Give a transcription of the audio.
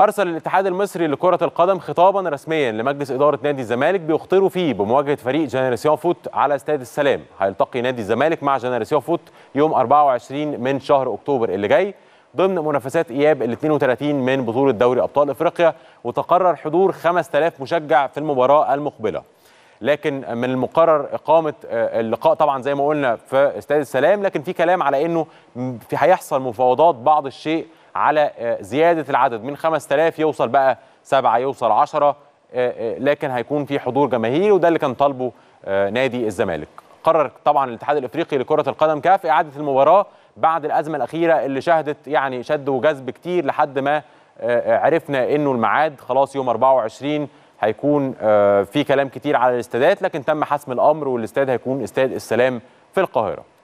أرسل الاتحاد المصري لكرة القدم خطابا رسميا لمجلس إدارة نادي الزمالك بيخطروا فيه بمواجهة فريق جنراسيون فوت على استاد السلام هيلتقي نادي الزمالك مع جنراسيون فوت يوم 24 من شهر أكتوبر اللي جاي ضمن منافسات إياب ال 32 من بطولة دوري أبطال إفريقيا وتقرر حضور 5000 مشجع في المباراة المقبلة لكن من المقرر اقامه آه، اللقاء طبعا زي ما قلنا في استاد السلام لكن في كلام على انه في هيحصل مفاوضات بعض الشيء على آه، زياده العدد من 5000 يوصل بقى 7 يوصل 10 آه، آه، لكن هيكون في حضور جماهيري وده اللي كان طالبه نادي الزمالك قرر طبعا الاتحاد الافريقي لكره القدم كاف اعاده المباراه بعد الازمه الاخيره اللي شهدت يعني شد وجذب كتير لحد ما عرفنا انه الميعاد خلاص يوم 24 هيكون في كلام كتير على الاستادات لكن تم حسم الامر والاستاد هيكون استاد السلام في القاهره